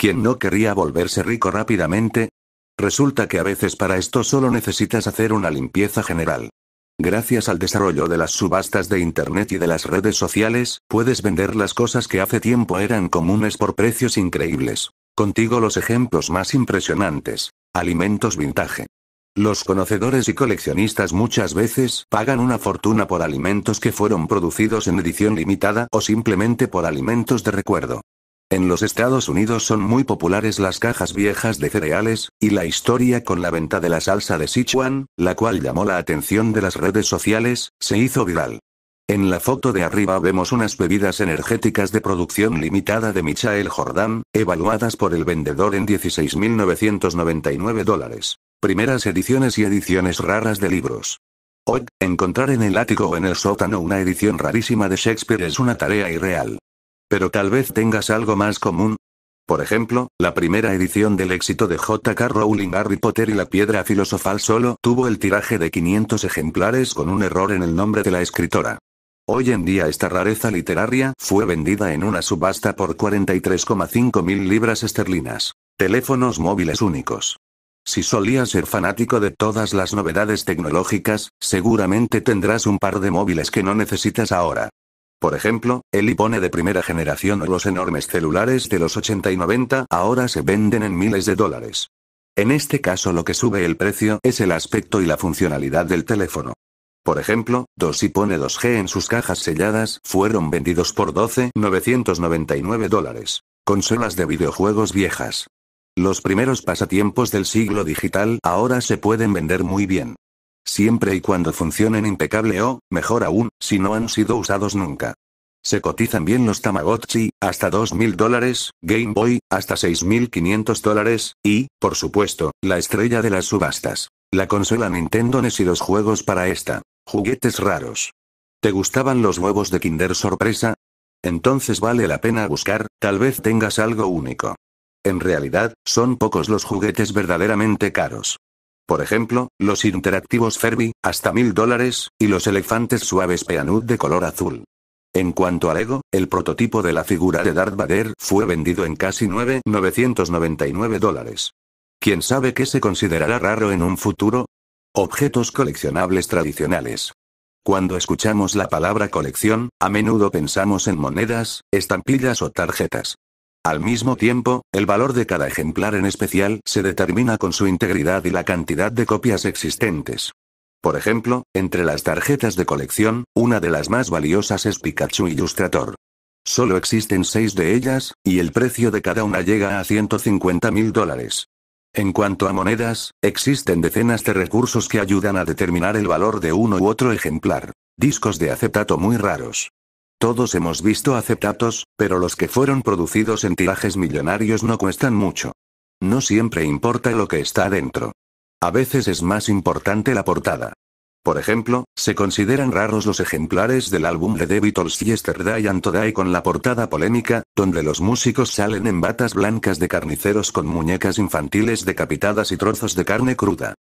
¿Quién no querría volverse rico rápidamente? Resulta que a veces para esto solo necesitas hacer una limpieza general. Gracias al desarrollo de las subastas de Internet y de las redes sociales, puedes vender las cosas que hace tiempo eran comunes por precios increíbles. Contigo los ejemplos más impresionantes. Alimentos vintage. Los conocedores y coleccionistas muchas veces pagan una fortuna por alimentos que fueron producidos en edición limitada o simplemente por alimentos de recuerdo. En los Estados Unidos son muy populares las cajas viejas de cereales, y la historia con la venta de la salsa de Sichuan, la cual llamó la atención de las redes sociales, se hizo viral. En la foto de arriba vemos unas bebidas energéticas de producción limitada de Michael Jordan, evaluadas por el vendedor en 16.999 dólares. Primeras ediciones y ediciones raras de libros. Hoy, encontrar en el ático o en el sótano una edición rarísima de Shakespeare es una tarea irreal. Pero tal vez tengas algo más común. Por ejemplo, la primera edición del éxito de J.K. Rowling Harry Potter y la piedra filosofal solo tuvo el tiraje de 500 ejemplares con un error en el nombre de la escritora. Hoy en día esta rareza literaria fue vendida en una subasta por 43,5 mil libras esterlinas. Teléfonos móviles únicos. Si solías ser fanático de todas las novedades tecnológicas, seguramente tendrás un par de móviles que no necesitas ahora. Por ejemplo, el iPhone de primera generación o los enormes celulares de los 80 y 90 ahora se venden en miles de dólares. En este caso lo que sube el precio es el aspecto y la funcionalidad del teléfono. Por ejemplo, dos iPhone 2G en sus cajas selladas fueron vendidos por 12.999 dólares. Consolas de videojuegos viejas. Los primeros pasatiempos del siglo digital ahora se pueden vender muy bien. Siempre y cuando funcionen impecable o, mejor aún, si no han sido usados nunca. Se cotizan bien los Tamagotchi, hasta 2.000 dólares, Game Boy, hasta 6.500 dólares, y, por supuesto, la estrella de las subastas. La consola Nintendo NES y los juegos para esta. Juguetes raros. ¿Te gustaban los huevos de Kinder Sorpresa? Entonces vale la pena buscar, tal vez tengas algo único. En realidad, son pocos los juguetes verdaderamente caros. Por ejemplo, los interactivos Ferbi, hasta mil dólares, y los elefantes suaves Peanut de color azul. En cuanto al ego, el prototipo de la figura de Darth Vader fue vendido en casi 9.999 dólares. ¿Quién sabe qué se considerará raro en un futuro? Objetos coleccionables tradicionales. Cuando escuchamos la palabra colección, a menudo pensamos en monedas, estampillas o tarjetas. Al mismo tiempo, el valor de cada ejemplar en especial se determina con su integridad y la cantidad de copias existentes. Por ejemplo, entre las tarjetas de colección, una de las más valiosas es Pikachu Illustrator. Solo existen seis de ellas, y el precio de cada una llega a 150 mil dólares. En cuanto a monedas, existen decenas de recursos que ayudan a determinar el valor de uno u otro ejemplar. Discos de acetato muy raros, todos hemos visto aceptatos, pero los que fueron producidos en tirajes millonarios no cuestan mucho. No siempre importa lo que está dentro. A veces es más importante la portada. Por ejemplo, se consideran raros los ejemplares del álbum de The Beatles Yesterday and Today con la portada polémica, donde los músicos salen en batas blancas de carniceros con muñecas infantiles decapitadas y trozos de carne cruda.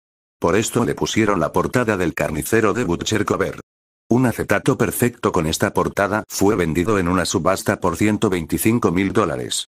Por esto le pusieron la portada del carnicero de Butcher Cover. Un acetato perfecto con esta portada fue vendido en una subasta por 125 mil dólares.